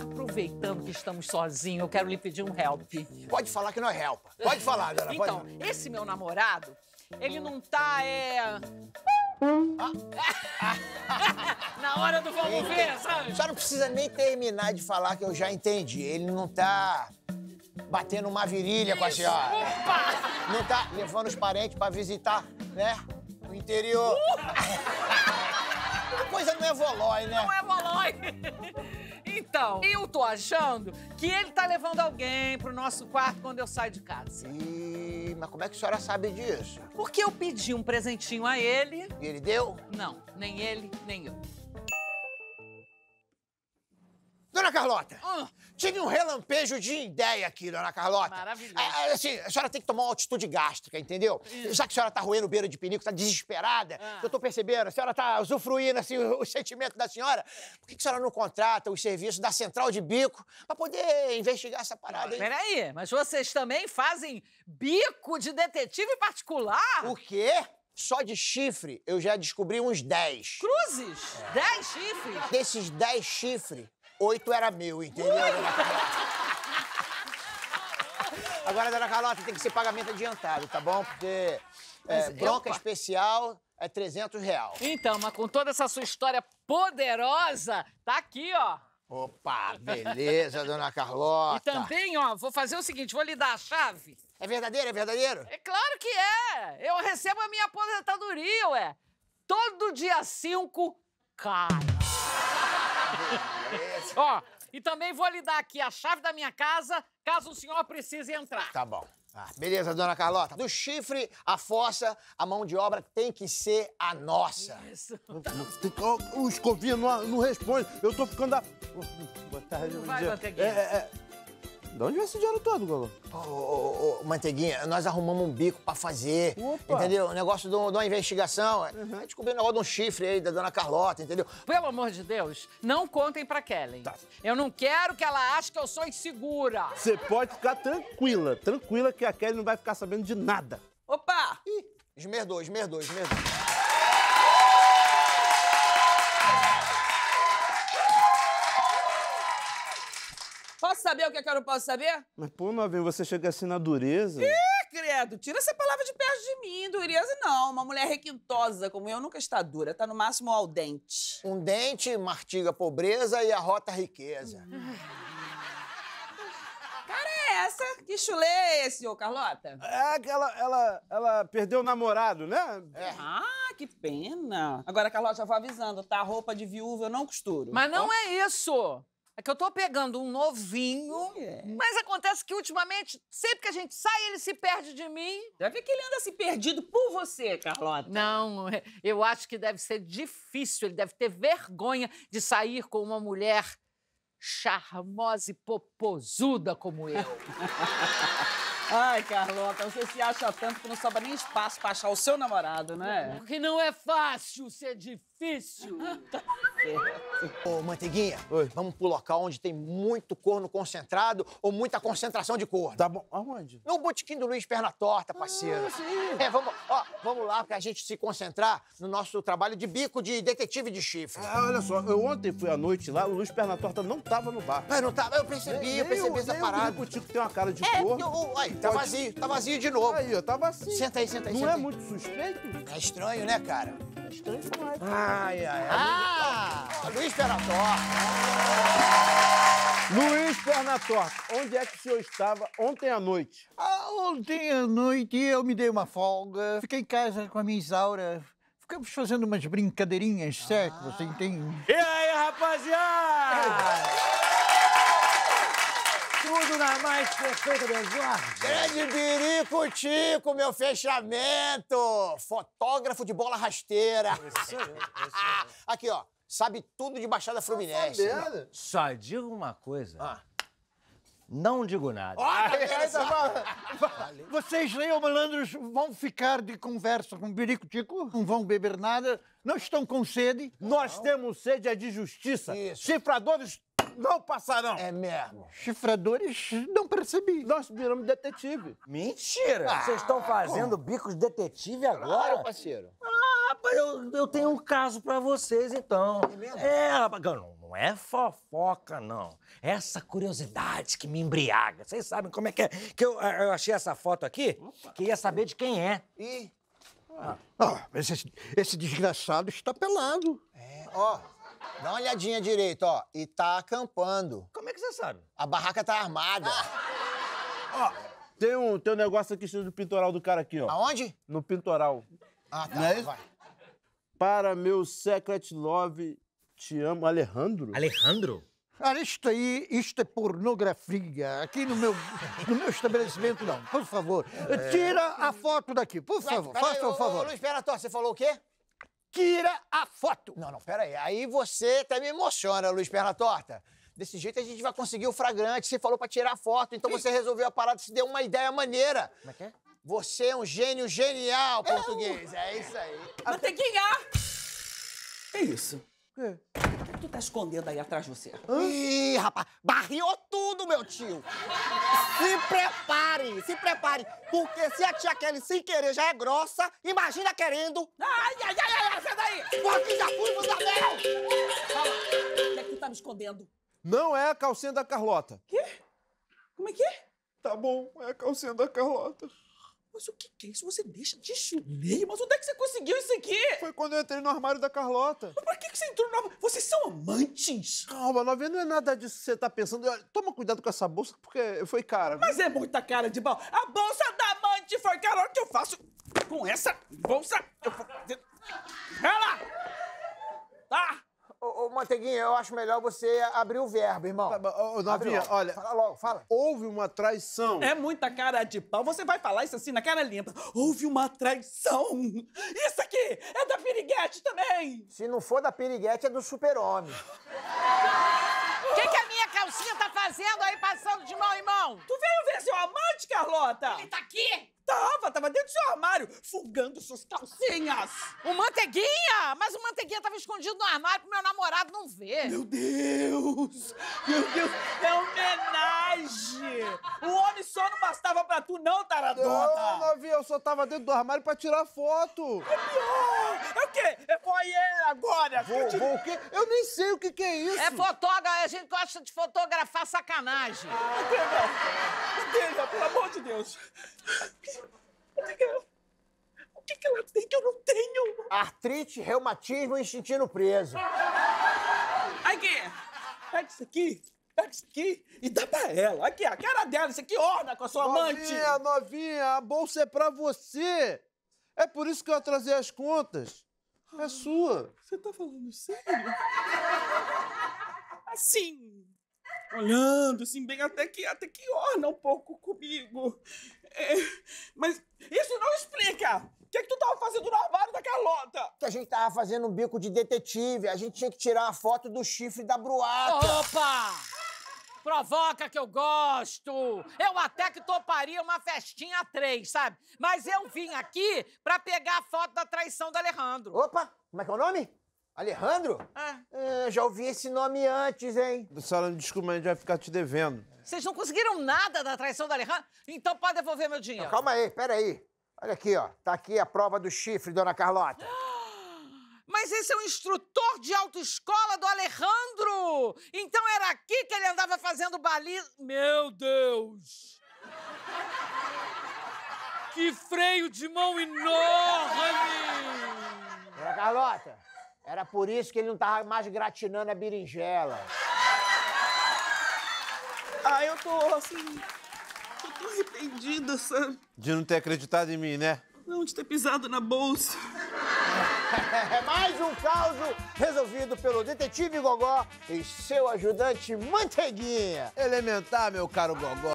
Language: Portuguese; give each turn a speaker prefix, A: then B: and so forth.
A: Aproveitando que estamos sozinhos, eu quero lhe pedir um help. Pode falar que não é help. Pode falar, Dana. Então, esse meu namorado, ele não tá, é... Ah. Na hora do vamos ver, sabe? Só não precisa nem terminar de falar que eu já entendi. Ele não tá batendo uma virilha Isso. com a senhora. Opa! Não tá levando os parentes pra visitar, né? O interior. Uh! A coisa não é volói, né? Não é volói. Então, eu tô achando que ele tá levando alguém pro nosso quarto quando eu saio de casa. Ih, mas como é que a senhora sabe disso? Porque eu pedi um presentinho a ele. E ele deu? Não, nem ele, nem eu. Carlota, hum. tive um relampejo de ideia aqui, dona Carlota. Maravilhoso. É, é assim, a senhora tem que tomar uma altitude gástrica, entendeu? Isso. Já que a senhora tá roendo beira de perigo, tá desesperada, ah. eu tô percebendo, a senhora tá usufruindo, assim, o sentimento da senhora. Por que, que a senhora não contrata o serviço da central de bico pra poder investigar essa parada aí? Ah, peraí, mas vocês também fazem bico de detetive particular? O quê? Só de chifre eu já descobri uns 10. Cruzes? 10 chifres? Desses 10 chifres, oito era meu, entendeu? Agora, dona Carlota, tem que ser pagamento adiantado, tá bom? Porque é, bronca opa. especial é 300 real. Então, mas com toda essa sua história poderosa, tá aqui, ó. Opa, beleza, dona Carlota. E também, ó, vou fazer o seguinte, vou lhe dar a chave. É verdadeiro, é verdadeiro? É claro que é. Eu recebo a minha aposentadoria, ué. Todo dia cinco cai. Ó, e também vou lhe dar aqui a chave da minha casa, caso o senhor precise entrar. Tá bom. Ah, beleza, dona Carlota. Do chifre à fossa, a mão de obra tem que ser a nossa. Isso. O Escovinha não, não responde. Eu tô ficando a... Boa tarde, bom dia. Vai, é, é, é. De onde vem esse dinheiro todo, Golo? Ô, ô, ô, Manteiguinha, nós arrumamos um bico pra fazer. Opa. Entendeu? O negócio de, um, de, uma investigação. É, uhum. É o um negócio de um chifre aí da dona Carlota, entendeu? Pelo amor de Deus, não contem pra Kellen. Tá. Eu não quero que ela ache que eu sou insegura. Você pode ficar tranquila, tranquila que a Kellen não vai ficar sabendo de nada. Opa! Ih, esmerdou, esmerdou, esmerdou. saber o que, é que eu não posso saber? Mas, pô, novinho, você chega assim na dureza. Ih, credo, tira essa palavra de perto de mim, dureza não. Uma mulher requintosa como eu nunca está dura, tá no máximo ao dente. Um dente martiga a pobreza e arrota a riqueza. Cara, é essa? Que chulé é esse, ô Carlota? É que ela, ela, ela perdeu o namorado, né? É. Ah, que pena. Agora, Carlota, já vou avisando, tá? Roupa de viúva eu não costuro. Mas não é isso! É que eu tô pegando um novinho, é. mas acontece que ultimamente, sempre que a gente sai, ele se perde de mim. Deve que ele anda se perdido por você, Carlota. Não, eu acho que deve ser difícil. Ele deve ter vergonha de sair com uma mulher charmosa e popozuda como eu. Ai, Carlota, você se acha tanto que não sobra nem espaço para achar o seu namorado, né? Porque não é fácil ser difícil difícil. tá certo. Ô, Manteiguinha, Oi. vamos pro local onde tem muito corno concentrado ou muita concentração de corno. Tá bom. Aonde? No botequim do Luiz Perna Torta, parceiro. Ah, sim. É, vamos, ó, vamos lá pra gente se concentrar no nosso trabalho de bico de detetive de chifre. Ah, olha só, eu ontem fui à noite lá, o Luiz Perna Torta não tava no bar. Ah, tá, mas não tava, eu percebi, eu percebi essa parada. O boteco tem uma cara de é, corno. Eu, aí, tá vazio, tá vazio de novo. Aí, ó, tá vazio. Assim. Senta aí, senta aí. Não senta é muito suspeito? É estranho, né, cara? Estou dois lados. Ai, ai, ah! ah! Luiz Pernató. Luiz Pernató, onde é que o senhor estava ontem à noite? Ah, ontem à noite eu me dei uma folga, fiquei em casa com a minha Isaura, ficamos fazendo umas brincadeirinhas, certo? Você ah. entende? E aí, rapaziada? É. Tudo na mais perfeita, meu Eduardo. Grande Birico Tico, meu fechamento. Fotógrafo de bola rasteira. Isso aí, Aqui, ó. Sabe tudo de Baixada tá Fluminense. Não, Só digo uma coisa. Ah. Não digo nada. Tá Olha, Valeu. Vocês, malandros, vão ficar de conversa com o Birico Tico, não vão beber nada, não estão com sede. Nós temos sede é de justiça. Isso. Cifradores não passarão! É mesmo. Chifradores não percebi. Nós viramos detetive. Mentira! Ah, Vocês estão fazendo como? bicos detetive agora? Claro, parceiro. Ah, rapaz, eu, eu tenho um caso pra vocês, então. É mesmo? É, rapaz, não, não é fofoca, não. É essa curiosidade que me embriaga. Vocês sabem como é que é? Que eu, eu achei essa foto aqui, Opa. saber de quem é. Ih! Ah. ah. mas esse, esse desgraçado está pelado. É. Ó, Dá uma olhadinha direito, ó. E tá acampando. Como é que você sabe? A barraca tá armada. ó, tem um, tem um negócio aqui escrito do pintoral do cara aqui, ó. Aonde? No pintoral. Ah, tá. Não é vai. Para meu secret love, te amo, Alejandro. Alejandro? Cara, isto aí, isto é pornografia. Aqui no meu, no meu estabelecimento, não. Por favor, tira a foto daqui, por favor. Faça o favor. Ô, Luiz, pera, você falou o quê? tira a foto. Não, não, pera aí. Aí você até me emociona, Luiz Perna Torta. Desse jeito a gente vai conseguir o fragrante. Você falou pra tirar a foto, então você resolveu a parada, se deu uma ideia maneira. Como é que é? Você é um gênio genial, é português. Eu... É isso aí. ter Que é isso? É tu tá escondendo aí atrás de você? Hã? Ih, rapaz, barriou tudo, meu tio! Se prepare, se prepare, porque se a tia Kelly sem querer já é grossa, imagina querendo... Ai, ai, ai, ai, sai daí! Porque já fui, da Fala, o que é que tu tá me escondendo? Não é a calcinha da Carlota. Quê? Como é que é? Tá bom, é a calcinha da Carlota. Mas o que, é isso? Você deixa de chuleio? Mas onde é que você conseguiu isso aqui? Foi quando eu entrei no armário da Carlota. Mas pra quê? que você entrou numa. Vocês são amantes? Calma, novinha, não é nada disso que você tá pensando. Toma cuidado com essa bolsa, porque foi cara. Mas é muita cara de bal. A bolsa da amante foi cara. O que eu faço com essa bolsa? Eu... Ela! Manteiguinha, eu acho melhor você abrir o verbo, irmão. Tá ô, Novinha, olha. Fala logo, fala. Houve uma traição. É muita cara de pau. Você vai falar isso assim na cara limpa. Houve uma traição. Isso aqui é da Piriguete também. Se não for da Piriguete, é do super-homem. O que, que a minha calcinha tá fazendo aí, passando de mão em mão? Tu veio ver seu amante, Carlota? Ele tá aqui? Tava, tava dentro do seu armário, fugando suas calcinhas! O Manteiguinha! Mas o Manteiguinha tava escondido no armário pro meu namorado não ver. Meu Deus! Meu Deus! É homenagem! O homem só não bastava pra tu, não, taradona! Não, Novinha, eu só tava dentro do armário pra tirar foto! É pior! É quê? É voyeur agora. Vou, vou o Eu nem sei o que, que é isso. É fotógrafo. A gente gosta de fotografar sacanagem. Entenda. Entenda, pelo amor de Deus. O que, que ela tem que eu não tenho? Artrite, reumatismo e intestino preso. Aqui. É? Pega isso aqui. Pega isso aqui e dá pra ela. Aqui, a cara dela. Isso aqui orna com a sua amante. Novinha, novinha, a bolsa é pra você. É por isso que eu atrasei as contas. É sua. Você tá falando sério? Assim, olhando, assim, bem até que, até que orna um pouco comigo. É, mas isso não explica! O que, é que tu tava fazendo no armário da Carlota? Que a gente tava fazendo um bico de detetive. A gente tinha que tirar a foto do chifre da bruada Opa! Provoca que eu gosto. Eu até que toparia uma festinha a três, sabe? Mas eu vim aqui pra pegar a foto da traição do Alejandro. Opa, como é que é o nome? Alejandro? É. É, já ouvi esse nome antes, hein? Sara, desculpa, a gente vai ficar te devendo. Vocês não conseguiram nada da traição do Alejandro? Então pode devolver meu dinheiro. calma aí, pera aí. Olha aqui, ó. Tá aqui a prova do chifre, dona Carlota. Mas esse é o um instrutor de autoescola do Alejandro! Então é aqui que ele andava fazendo baliza. Meu Deus! Que freio de mão enorme! Dona Carlota, era por isso que ele não tava mais gratinando a berinjela. Ah, eu tô assim. tô arrependida, sabe? De não ter acreditado em mim, né? Não, de ter pisado na bolsa. É mais um caos resolvido pelo detetive Gogó e seu ajudante Manteiguinha. Elementar, meu caro Gogó.